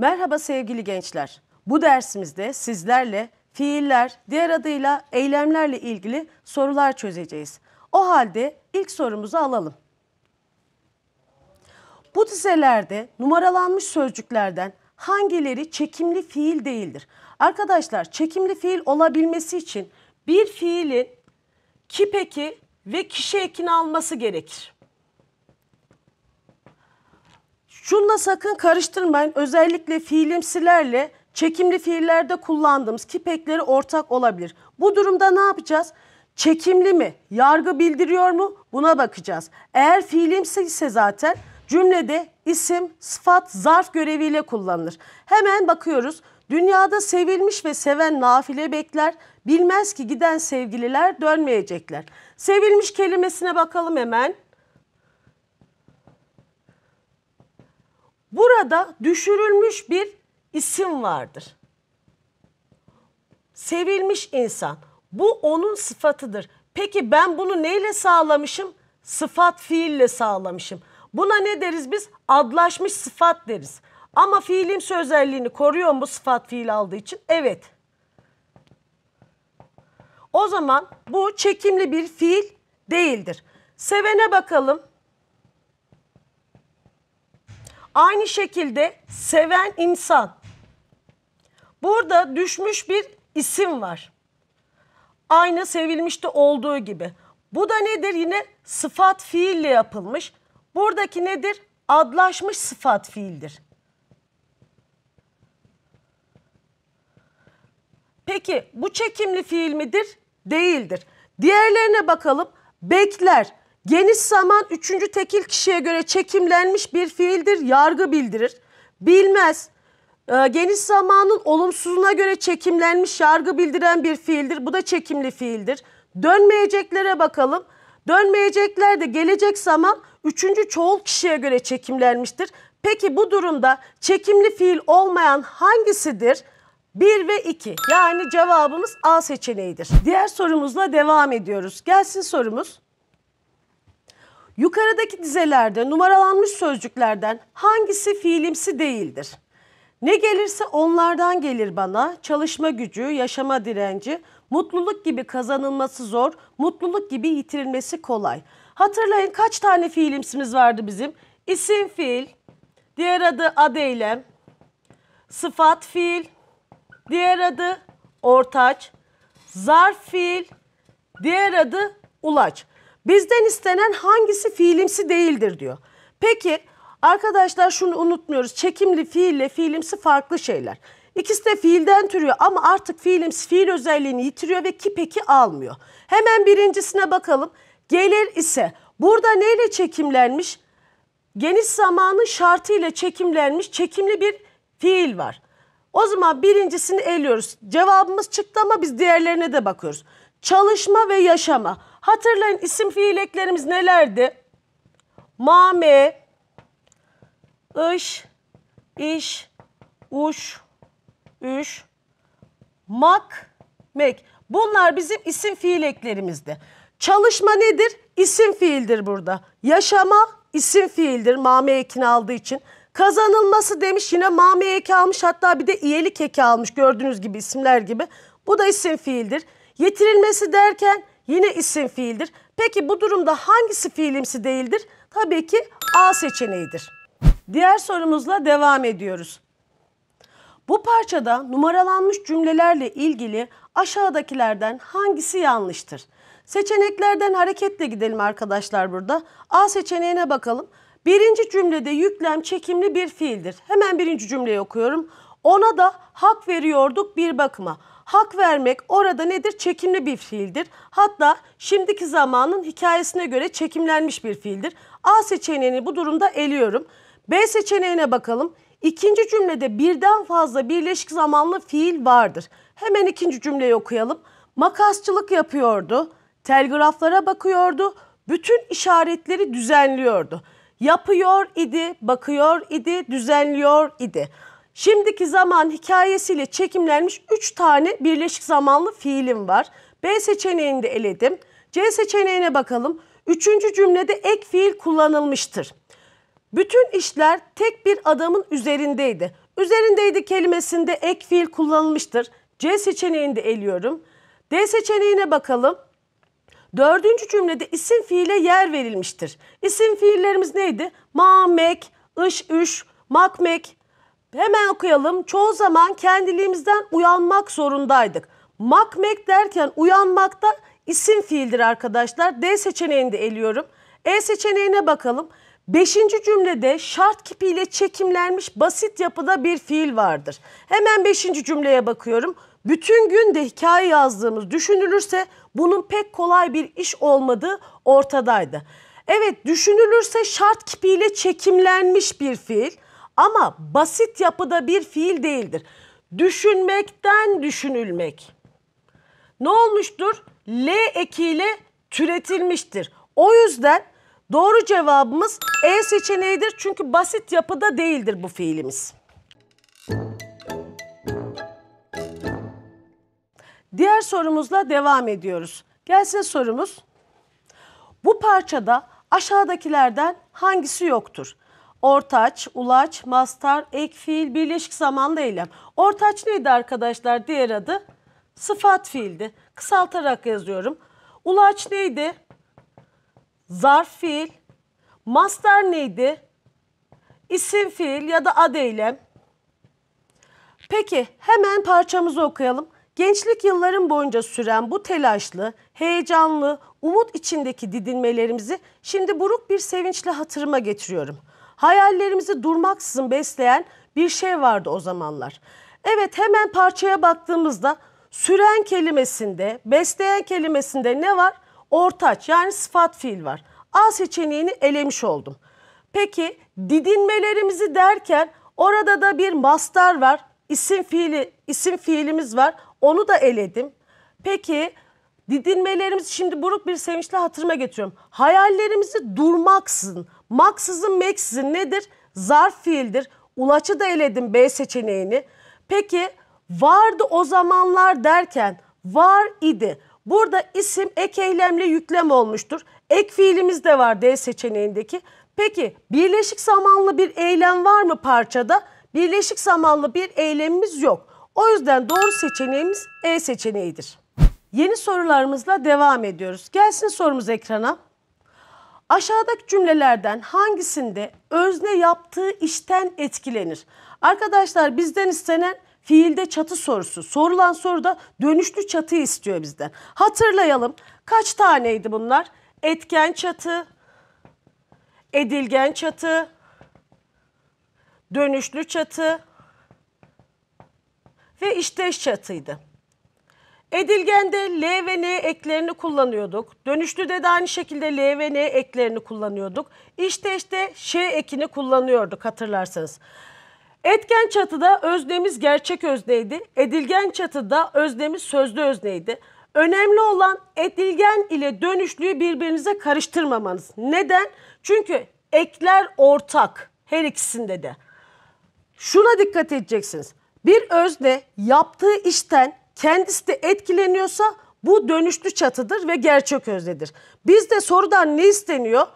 Merhaba sevgili gençler. Bu dersimizde sizlerle fiiller, diğer adıyla eylemlerle ilgili sorular çözeceğiz. O halde ilk sorumuzu alalım. Bu dizelerde numaralanmış sözcüklerden hangileri çekimli fiil değildir? Arkadaşlar çekimli fiil olabilmesi için bir fiilin ki peki ve kişi ekini alması gerekir. Şunla sakın karıştırmayın. Özellikle fiilimsilerle çekimli fiillerde kullandığımız kipekleri ortak olabilir. Bu durumda ne yapacağız? Çekimli mi? Yargı bildiriyor mu? Buna bakacağız. Eğer fiilimsi ise zaten cümlede isim, sıfat, zarf göreviyle kullanılır. Hemen bakıyoruz. Dünyada sevilmiş ve seven nafile bekler, bilmez ki giden sevgililer dönmeyecekler. Sevilmiş kelimesine bakalım hemen. Burada düşürülmüş bir isim vardır. Sevilmiş insan. Bu onun sıfatıdır. Peki ben bunu neyle sağlamışım? Sıfat fiille sağlamışım. Buna ne deriz biz? Adlaşmış sıfat deriz. Ama fiilim sözelliğini koruyor mu sıfat fiil aldığı için? Evet. O zaman bu çekimli bir fiil değildir. Sevene bakalım. Aynı şekilde seven insan. Burada düşmüş bir isim var. Aynı sevilmişte olduğu gibi. Bu da nedir? Yine sıfat fiille yapılmış. Buradaki nedir? Adlaşmış sıfat fiildir. Peki bu çekimli fiil midir? Değildir. Diğerlerine bakalım. Bekler. Geniş zaman üçüncü tekil kişiye göre çekimlenmiş bir fiildir. Yargı bildirir. Bilmez. Ee, geniş zamanın olumsuzuna göre çekimlenmiş yargı bildiren bir fiildir. Bu da çekimli fiildir. Dönmeyeceklere bakalım. Dönmeyecekler de gelecek zaman üçüncü çoğul kişiye göre çekimlenmiştir. Peki bu durumda çekimli fiil olmayan hangisidir? 1 ve 2 yani cevabımız A seçeneğidir. Diğer sorumuzla devam ediyoruz. Gelsin sorumuz. Yukarıdaki dizelerde numaralanmış sözcüklerden hangisi fiilimsi değildir? Ne gelirse onlardan gelir bana. Çalışma gücü, yaşama direnci, mutluluk gibi kazanılması zor, mutluluk gibi yitirilmesi kolay. Hatırlayın kaç tane fiilimsimiz vardı bizim? İsim fiil, diğer adı ad eylem, sıfat fiil, diğer adı ortaç, zarf fiil, diğer adı ulaç. Bizden istenen hangisi fiilimsi değildir diyor. Peki arkadaşlar şunu unutmuyoruz. Çekimli fiille fiilimsi farklı şeyler. İkisi de fiilden türüyor ama artık fiilimsi fiil özelliğini yitiriyor ve ki peki almıyor. Hemen birincisine bakalım. Gelir ise burada neyle çekimlenmiş? Geniş zamanın şartıyla çekimlenmiş çekimli bir fiil var. O zaman birincisini eliyoruz. Cevabımız çıktı ama biz diğerlerine de bakıyoruz. Çalışma ve yaşama. Hatırlayın isim fiil eklerimiz nelerdi? Mame, ış, iş, uş, üş, mak, mek. Bunlar bizim isim fiil eklerimizde. Çalışma nedir? İsim fiildir burada. Yaşama isim fiildir mame ekini aldığı için. Kazanılması demiş yine mame eki almış hatta bir de iyelik eki almış gördüğünüz gibi isimler gibi. Bu da isim fiildir. Yetirilmesi derken Yine isim fiildir. Peki bu durumda hangisi fiilimsi değildir? Tabii ki A seçeneğidir. Diğer sorumuzla devam ediyoruz. Bu parçada numaralanmış cümlelerle ilgili aşağıdakilerden hangisi yanlıştır? Seçeneklerden hareketle gidelim arkadaşlar burada. A seçeneğine bakalım. Birinci cümlede yüklem çekimli bir fiildir. Hemen birinci cümleyi okuyorum. Ona da hak veriyorduk bir bakıma. Hak vermek orada nedir? Çekimli bir fiildir. Hatta şimdiki zamanın hikayesine göre çekimlenmiş bir fiildir. A seçeneğini bu durumda eliyorum. B seçeneğine bakalım. İkinci cümlede birden fazla birleşik zamanlı fiil vardır. Hemen ikinci cümleyi okuyalım. Makasçılık yapıyordu, telgraflara bakıyordu, bütün işaretleri düzenliyordu. Yapıyor idi, bakıyor idi, düzenliyor idi. Şimdiki zaman hikayesiyle çekimlenmiş 3 tane birleşik zamanlı fiilim var. B seçeneğini de eledim. C seçeneğine bakalım. Üçüncü cümlede ek fiil kullanılmıştır. Bütün işler tek bir adamın üzerindeydi. Üzerindeydi kelimesinde ek fiil kullanılmıştır. C seçeneğini de eliyorum. D seçeneğine bakalım. Dördüncü cümlede isim fiile yer verilmiştir. İsim fiillerimiz neydi? Ma, mek, ış, üş, makmek, Hemen okuyalım. Çoğu zaman kendiliğimizden uyanmak zorundaydık. Makmek derken uyanmak da isim fiildir arkadaşlar. D seçeneğini de eliyorum. E seçeneğine bakalım. Beşinci cümlede şart kipiyle çekimlenmiş basit yapıda bir fiil vardır. Hemen beşinci cümleye bakıyorum. Bütün gün de hikaye yazdığımız düşünülürse bunun pek kolay bir iş olmadığı ortadaydı. Evet düşünülürse şart kipiyle çekimlenmiş bir fiil. Ama basit yapıda bir fiil değildir. Düşünmekten düşünülmek. Ne olmuştur? L ekiyle türetilmiştir. O yüzden doğru cevabımız E seçeneğidir. Çünkü basit yapıda değildir bu fiilimiz. Diğer sorumuzla devam ediyoruz. Gelsin sorumuz. Bu parçada aşağıdakilerden hangisi yoktur? ortaç, ulaç, mastar, ek fiil, birleşik zamanlı eylem. Ortaç neydi arkadaşlar? Diğer adı sıfat fiildi. Kısaltarak yazıyorum. Ulaç neydi? Zarf fiil. Mastar neydi? İsim fiil ya da ad eylem. Peki hemen parçamızı okuyalım. Gençlik yıllarım boyunca süren bu telaşlı, heyecanlı, umut içindeki didinmelerimizi şimdi buruk bir sevinçle hatırıma getiriyorum.'' Hayallerimizi durmaksızın besleyen bir şey vardı o zamanlar. Evet hemen parçaya baktığımızda süren kelimesinde, besleyen kelimesinde ne var? Ortaç yani sıfat fiil var. A seçeneğini elemiş oldum. Peki didinmelerimizi derken orada da bir mastar var. İsim fiili, isim fiilimiz var. Onu da eledim. Peki didinmelerimiz şimdi buruk bir sevinçle hatırıma getiriyorum. Hayallerimizi durmaksızın Maksızın meksizin nedir? Zarf fiildir. Ulaç'ı da eledim B seçeneğini. Peki vardı o zamanlar derken var idi. Burada isim ek eylemle yüklem olmuştur. Ek fiilimiz de var D seçeneğindeki. Peki birleşik zamanlı bir eylem var mı parçada? Birleşik zamanlı bir eylemimiz yok. O yüzden doğru seçeneğimiz E seçeneğidir. Yeni sorularımızla devam ediyoruz. Gelsin sorumuz ekrana. Aşağıdaki cümlelerden hangisinde özne yaptığı işten etkilenir? Arkadaşlar bizden istenen fiilde çatı sorusu. Sorulan soruda dönüşlü çatı istiyor bizden. Hatırlayalım. Kaç taneydi bunlar? Etken çatı, edilgen çatı, dönüşlü çatı ve işteş çatıydı. Edilgende L ve N eklerini kullanıyorduk. Dönüşlüde de aynı şekilde L ve N eklerini kullanıyorduk. İşte işte Ş ekini kullanıyorduk hatırlarsanız. Etken çatıda öznemiz gerçek özneydi. Edilgen çatıda öznemiz sözlü özneydi. Önemli olan edilgen ile dönüşlüyü birbirinize karıştırmamanız. Neden? Çünkü ekler ortak her ikisinde de. Şuna dikkat edeceksiniz. Bir özne yaptığı işten kendisi de etkileniyorsa bu dönüşlü çatıdır ve gerçek öznedir. de sorudan ne isteniyor?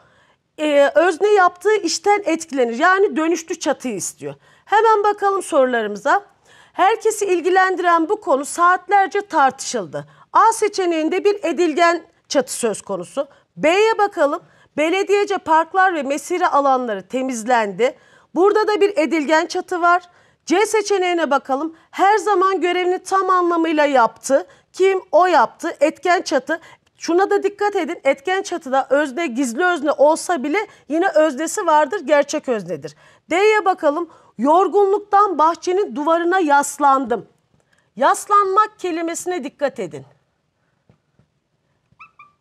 Ee, özne yaptığı işten etkilenir. Yani dönüşlü çatıyı istiyor. Hemen bakalım sorularımıza. Herkesi ilgilendiren bu konu saatlerce tartışıldı. A seçeneğinde bir edilgen çatı söz konusu. B'ye bakalım. Belediyece parklar ve mesire alanları temizlendi. Burada da bir edilgen çatı var. C seçeneğine bakalım. Her zaman görevini tam anlamıyla yaptı. Kim? O yaptı. Etken çatı. Şuna da dikkat edin. Etken çatıda özne gizli özne olsa bile yine öznesi vardır. Gerçek öznedir. D'ye bakalım. Yorgunluktan bahçenin duvarına yaslandım. Yaslanmak kelimesine dikkat edin.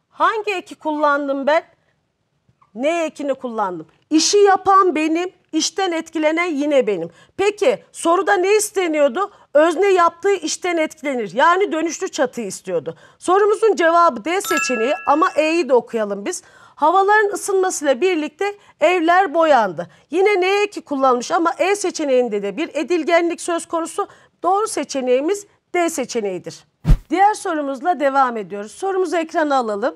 Hangi eki kullandım ben? Ne ekini kullandım? İşi yapan benim, işten etkilenen yine benim. Peki soruda ne isteniyordu? Özne yaptığı işten etkilenir. Yani dönüşlü çatı istiyordu. Sorumuzun cevabı D seçeneği ama E'yi de okuyalım biz. Havaların ısınmasıyla birlikte evler boyandı. Yine ne eki kullanmış ama E seçeneğinde de bir edilgenlik söz konusu. Doğru seçeneğimiz D seçeneğidir. Diğer sorumuzla devam ediyoruz. Sorumuzu ekrana alalım.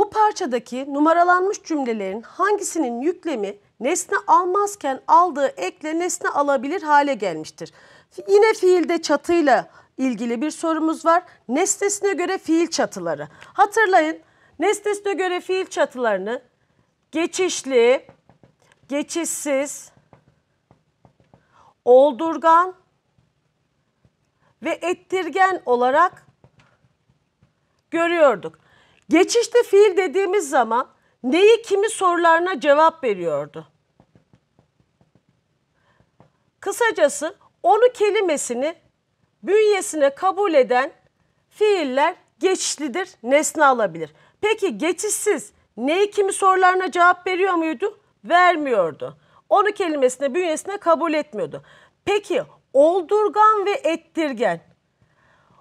Bu parçadaki numaralanmış cümlelerin hangisinin yüklemi nesne almazken aldığı ekle nesne alabilir hale gelmiştir. Yine fiilde çatıyla ilgili bir sorumuz var. Nesnesine göre fiil çatıları. Hatırlayın nesnesine göre fiil çatılarını geçişli, geçişsiz, oldurgan ve ettirgen olarak görüyorduk. Geçişte fiil dediğimiz zaman neyi kimi sorularına cevap veriyordu? Kısacası onu kelimesini bünyesine kabul eden fiiller geçişlidir, nesne alabilir. Peki geçişsiz neyi kimi sorularına cevap veriyor muydu? Vermiyordu. Onu kelimesine bünyesine kabul etmiyordu. Peki oldurgan ve ettirgen.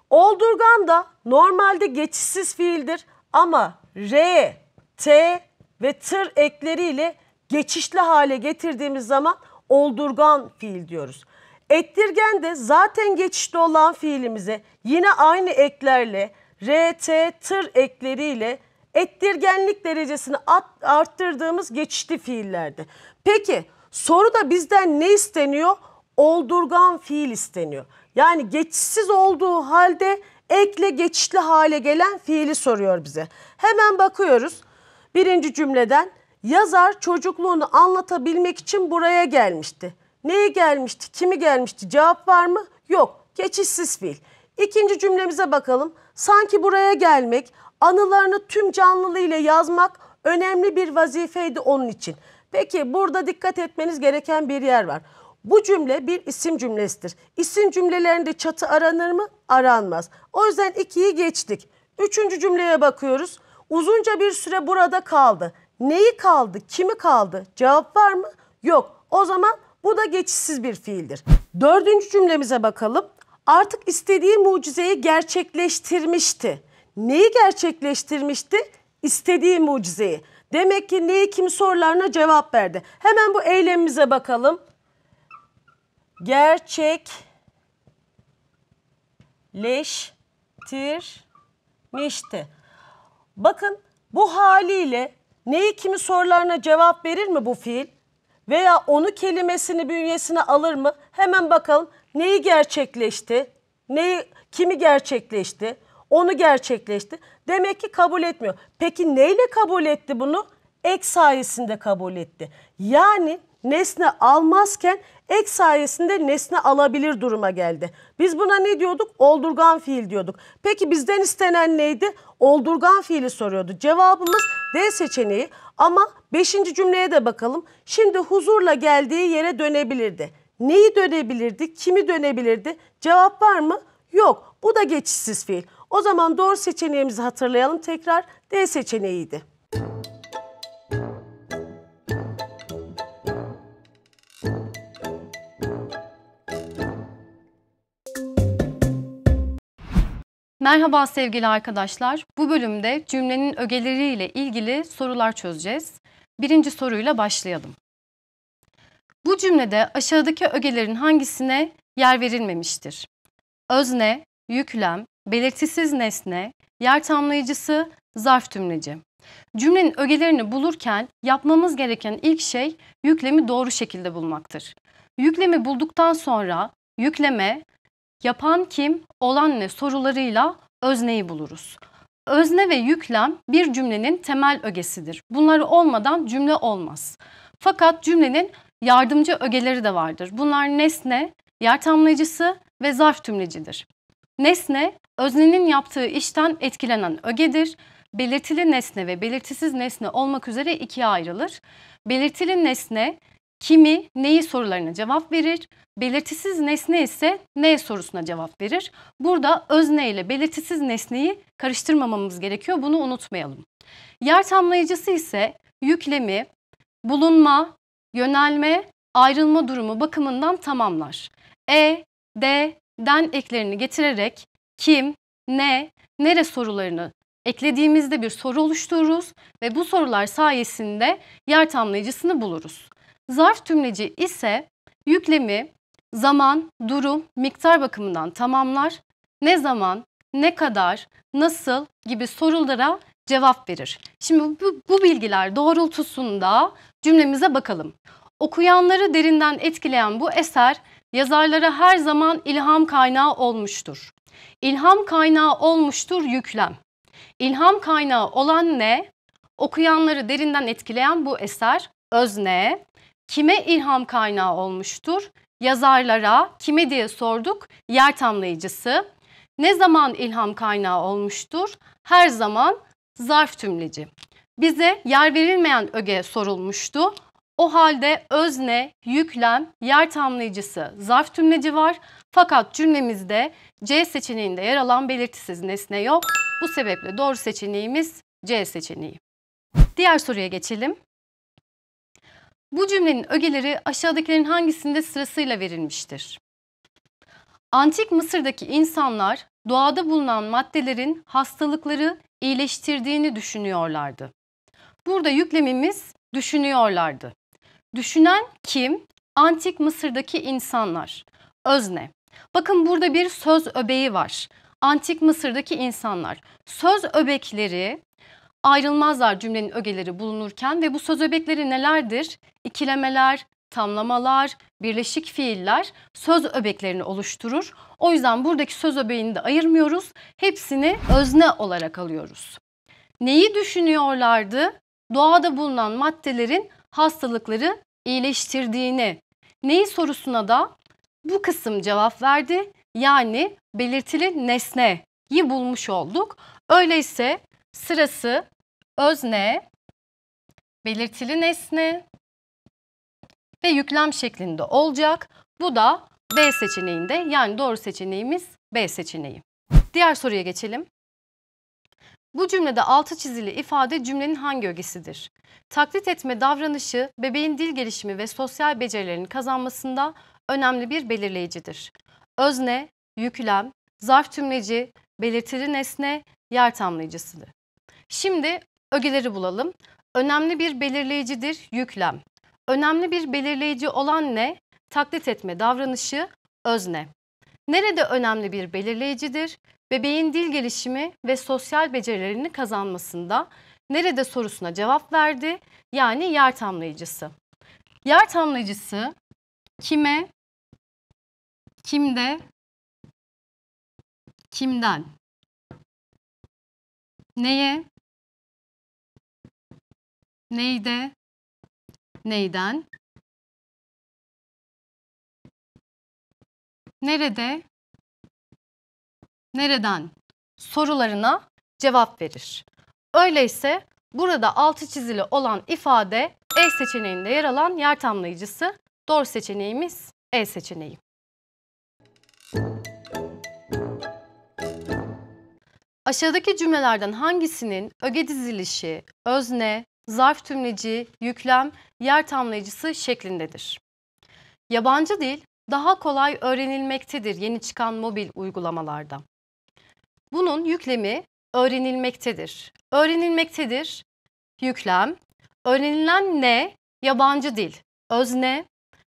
Oldurgan da normalde geçişsiz fiildir ama R, T ve tır ekleriyle geçişli hale getirdiğimiz zaman oldurgan fiil diyoruz. Ettirgen de zaten geçişli olan fiilimize yine aynı eklerle R, T, tır ekleriyle ettirgenlik derecesini arttırdığımız geçişli fiillerde. Peki soruda bizden ne isteniyor? Oldurgan fiil isteniyor. Yani geçişsiz olduğu halde ekle geçişli hale gelen fiili soruyor bize. Hemen bakıyoruz. Birinci cümleden yazar çocukluğunu anlatabilmek için buraya gelmişti. Neye gelmişti? Kimi gelmişti? Cevap var mı? Yok. Geçişsiz fiil. İkinci cümlemize bakalım. Sanki buraya gelmek, anılarını tüm canlılığıyla yazmak önemli bir vazifeydi onun için. Peki burada dikkat etmeniz gereken bir yer var. Bu cümle bir isim cümlesidir. İsim cümlelerinde çatı aranır mı? Aranmaz. O yüzden ikiyi geçtik. Üçüncü cümleye bakıyoruz. Uzunca bir süre burada kaldı. Neyi kaldı? Kimi kaldı? Cevap var mı? Yok. O zaman bu da geçişsiz bir fiildir. Dördüncü cümlemize bakalım. Artık istediği mucizeyi gerçekleştirmişti. Neyi gerçekleştirmişti? İstediği mucizeyi. Demek ki neyi kim sorularına cevap verdi. Hemen bu eylemimize bakalım gerçekleştirmişti. Bakın bu haliyle neyi kimi sorularına cevap verir mi bu fiil? Veya onu kelimesini bünyesine alır mı? Hemen bakalım neyi gerçekleşti? Neyi, kimi gerçekleşti? Onu gerçekleşti. Demek ki kabul etmiyor. Peki neyle kabul etti bunu? Ek sayesinde kabul etti. Yani nesne almazken ek sayesinde nesne alabilir duruma geldi. Biz buna ne diyorduk? Oldurgan fiil diyorduk. Peki bizden istenen neydi? Oldurgan fiili soruyordu. Cevabımız D seçeneği ama 5. cümleye de bakalım. Şimdi huzurla geldiği yere dönebilirdi. Neyi dönebilirdi? Kimi dönebilirdi? Cevap var mı? Yok. Bu da geçişsiz fiil. O zaman doğru seçeneğimizi hatırlayalım tekrar. D seçeneğiydi. Merhaba sevgili arkadaşlar. Bu bölümde cümlenin ögeleriyle ilgili sorular çözeceğiz. Birinci soruyla başlayalım. Bu cümlede aşağıdaki ögelerin hangisine yer verilmemiştir? Özne, yüklem, belirtisiz nesne, yer tamlayıcısı, zarf tümleci. Cümlenin ögelerini bulurken yapmamız gereken ilk şey yüklemi doğru şekilde bulmaktır. Yüklemi bulduktan sonra yükleme yapan kim, olan ne sorularıyla özneyi buluruz. Özne ve yüklem bir cümlenin temel ögesidir. Bunları olmadan cümle olmaz. Fakat cümlenin yardımcı ögeleri de vardır. Bunlar nesne, yer tamlayıcısı ve zarf tümlecidir. Nesne, öznenin yaptığı işten etkilenen ögedir. Belirtili nesne ve belirtisiz nesne olmak üzere ikiye ayrılır. Belirtili nesne, kimi, neyi sorularına cevap verir. Belirtisiz nesne ise ne sorusuna cevap verir. Burada özne ile belirtisiz nesneyi karıştırmamamız gerekiyor. Bunu unutmayalım. Yer tamlayıcısı ise yüklemi, bulunma, yönelme, ayrılma durumu bakımından tamamlar. E, D, den eklerini getirerek kim, ne, nere sorularını eklediğimizde bir soru oluştururuz ve bu sorular sayesinde yer tamlayıcısını buluruz. Zarf tümleci ise yüklemi zaman, durum, miktar bakımından tamamlar, ne zaman, ne kadar, nasıl gibi sorulara cevap verir. Şimdi bu, bu bilgiler doğrultusunda cümlemize bakalım. Okuyanları derinden etkileyen bu eser yazarlara her zaman ilham kaynağı olmuştur. İlham kaynağı olmuştur yüklem. İlham kaynağı olan ne? Okuyanları derinden etkileyen bu eser özne, kime ilham kaynağı olmuştur? Yazarlara kime diye sorduk. Yer tamlayıcısı. Ne zaman ilham kaynağı olmuştur? Her zaman zarf tümleci. Bize yer verilmeyen öge sorulmuştu. O halde özne, yüklem, yer tamlayıcısı, zarf tümleci var. Fakat cümlemizde C seçeneğinde yer alan belirtisiz nesne yok. Bu sebeple doğru seçeneğimiz C seçeneği. Diğer soruya geçelim. Bu cümlenin ögeleri aşağıdakilerin hangisinde sırasıyla verilmiştir? Antik Mısır'daki insanlar doğada bulunan maddelerin hastalıkları iyileştirdiğini düşünüyorlardı. Burada yüklemimiz düşünüyorlardı. Düşünen kim? Antik Mısır'daki insanlar. Özne. Bakın burada bir söz öbeği var. Antik Mısır'daki insanlar. Söz öbekleri ayrılmazlar cümlenin ögeleri bulunurken ve bu söz öbekleri nelerdir? İkilemeler, tamlamalar, birleşik fiiller söz öbeklerini oluşturur. O yüzden buradaki söz öbeğini de ayırmıyoruz. Hepsini özne olarak alıyoruz. Neyi düşünüyorlardı? Doğada bulunan maddelerin hastalıkları iyileştirdiğini. Neyi sorusuna da bu kısım cevap verdi. Yani belirtili nesneyi bulmuş olduk. Öyleyse Sırası özne, belirtili nesne ve yüklem şeklinde olacak. Bu da B seçeneğinde yani doğru seçeneğimiz B seçeneği. Diğer soruya geçelim. Bu cümlede altı çizili ifade cümlenin hangi ögesidir? Taklit etme davranışı bebeğin dil gelişimi ve sosyal becerilerin kazanmasında önemli bir belirleyicidir. Özne, yüklem, zarf tümleci, belirtili nesne, yer tamlayıcısıdır. Şimdi ögeleri bulalım. Önemli bir belirleyicidir yüklem. Önemli bir belirleyici olan ne? Taklit etme davranışı, özne. Nerede önemli bir belirleyicidir? Bebeğin dil gelişimi ve sosyal becerilerini kazanmasında nerede sorusuna cevap verdi? Yani yer tamlayıcısı. Yer tamlayıcısı kime, kimde, kimden, neye, Neyde? Neyden? Nerede? Nereden? sorularına cevap verir. Öyleyse burada altı çizili olan ifade E seçeneğinde yer alan yer tamlayıcısı. Doğru seçeneğimiz E seçeneği. Aşağıdaki cümlelerden hangisinin öge dizilişi, özne, zarf tümleci, yüklem, yer tamlayıcısı şeklindedir. Yabancı dil daha kolay öğrenilmektedir yeni çıkan mobil uygulamalarda. Bunun yüklemi öğrenilmektedir. Öğrenilmektedir yüklem. Öğrenilen ne? Yabancı dil, özne.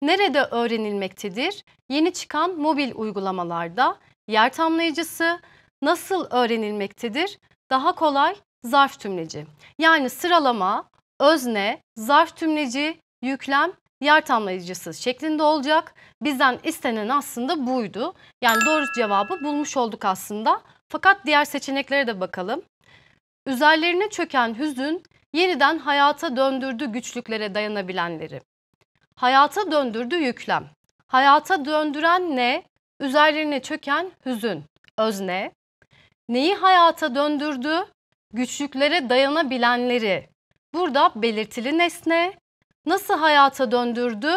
Nerede öğrenilmektedir? Yeni çıkan mobil uygulamalarda yer tamlayıcısı nasıl öğrenilmektedir? Daha kolay zarf tümleci. Yani sıralama, özne, zarf tümleci, yüklem, yer tamlayıcısı şeklinde olacak. Bizden istenen aslında buydu. Yani doğru cevabı bulmuş olduk aslında. Fakat diğer seçeneklere de bakalım. Üzerlerine çöken hüzün yeniden hayata döndürdü güçlüklere dayanabilenleri. Hayata döndürdü yüklem. Hayata döndüren ne? Üzerlerine çöken hüzün, özne. Neyi hayata döndürdü? güçlüklere dayanabilenleri. Burada belirtili nesne nasıl hayata döndürdü?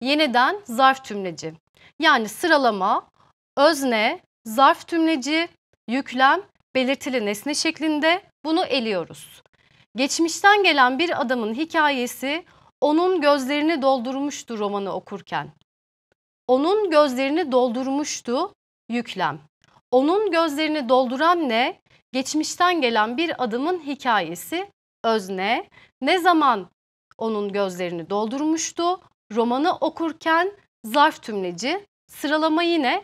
Yeniden zarf tümleci. Yani sıralama, özne, zarf tümleci, yüklem, belirtili nesne şeklinde bunu eliyoruz. Geçmişten gelen bir adamın hikayesi onun gözlerini doldurmuştu romanı okurken. Onun gözlerini doldurmuştu yüklem. Onun gözlerini dolduran ne? geçmişten gelen bir adımın hikayesi, özne, ne zaman onun gözlerini doldurmuştu, romanı okurken zarf tümleci, sıralama yine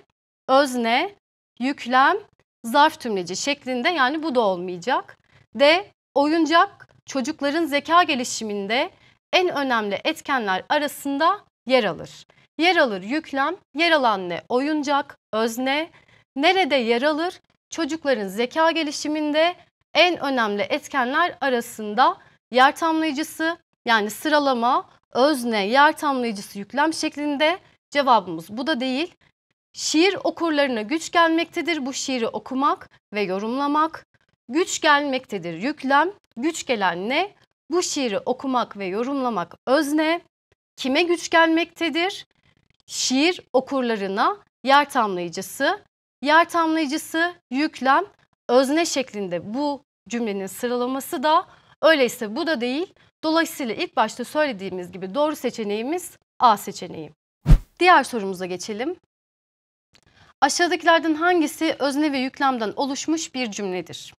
özne, yüklem, zarf tümleci şeklinde yani bu da olmayacak. de Oyuncak çocukların zeka gelişiminde en önemli etkenler arasında yer alır. Yer alır yüklem, yer alan ne? Oyuncak, özne. Nerede yer alır? çocukların zeka gelişiminde en önemli etkenler arasında yer tamlayıcısı yani sıralama, özne, yer tamlayıcısı yüklem şeklinde cevabımız bu da değil. Şiir okurlarına güç gelmektedir. Bu şiiri okumak ve yorumlamak. Güç gelmektedir yüklem. Güç gelen ne? Bu şiiri okumak ve yorumlamak özne. Kime güç gelmektedir? Şiir okurlarına yer tamlayıcısı Yer tamlayıcısı, yüklem, özne şeklinde bu cümlenin sıralaması da öyleyse bu da değil. Dolayısıyla ilk başta söylediğimiz gibi doğru seçeneğimiz A seçeneği. Diğer sorumuza geçelim. Aşağıdakilerden hangisi özne ve yüklemden oluşmuş bir cümledir?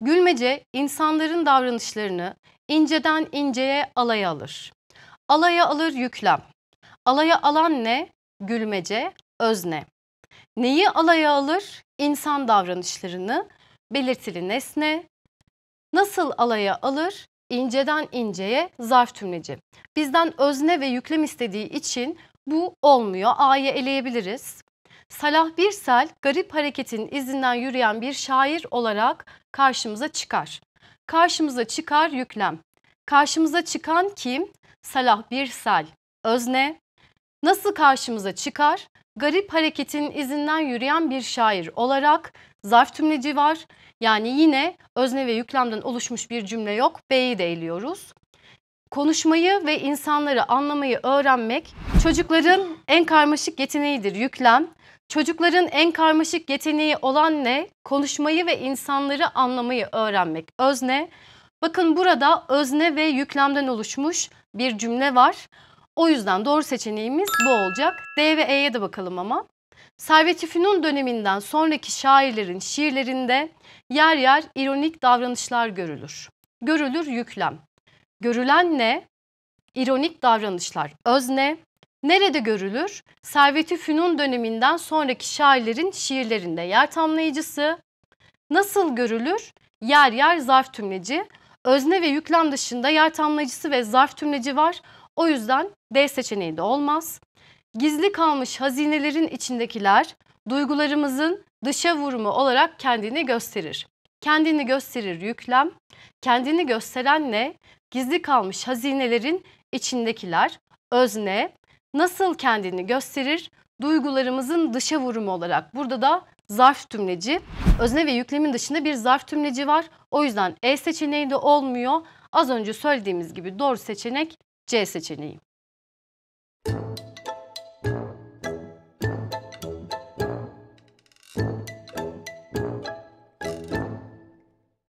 Gülmece insanların davranışlarını inceden inceye alaya alır. Alaya alır yüklem. Alaya alan ne? Gülmece, özne. Neyi alaya alır? İnsan davranışlarını, belirtili nesne. Nasıl alaya alır? İnceden inceye zarf tümleci. Bizden özne ve yüklem istediği için bu olmuyor. A'yı eleyebiliriz. Salah Birsel garip hareketin izinden yürüyen bir şair olarak karşımıza çıkar. Karşımıza çıkar yüklem. Karşımıza çıkan kim? Salah Birsel. Özne. Nasıl karşımıza çıkar? Garip hareketin izinden yürüyen bir şair olarak zarf tümleci var. Yani yine özne ve yüklemden oluşmuş bir cümle yok. B'yi de eliyoruz. Konuşmayı ve insanları anlamayı öğrenmek çocukların en karmaşık yeteneğidir yüklem. Çocukların en karmaşık yeteneği olan ne? Konuşmayı ve insanları anlamayı öğrenmek. Özne. Bakın burada özne ve yüklemden oluşmuş bir cümle var. O yüzden doğru seçeneğimiz bu olacak. D ve E'ye de bakalım ama. Servet-i Fünun döneminden sonraki şairlerin şiirlerinde yer yer ironik davranışlar görülür. Görülür yüklem. Görülen ne? İronik davranışlar. Özne. Nerede görülür? Servet-i Fünun döneminden sonraki şairlerin şiirlerinde yer tamlayıcısı. Nasıl görülür? Yer yer zarf tümleci. Özne ve yüklem dışında yer tamlayıcısı ve zarf tümleci var. O yüzden D seçeneği de olmaz. Gizli kalmış hazinelerin içindekiler duygularımızın dışa vurumu olarak kendini gösterir. Kendini gösterir yüklem, kendini gösteren ne? Gizli kalmış hazinelerin içindekiler, özne, nasıl kendini gösterir? Duygularımızın dışa vurumu olarak. Burada da zarf tümleci. Özne ve yüklemin dışında bir zarf tümleci var. O yüzden E seçeneği de olmuyor. Az önce söylediğimiz gibi doğru seçenek C seçeneği.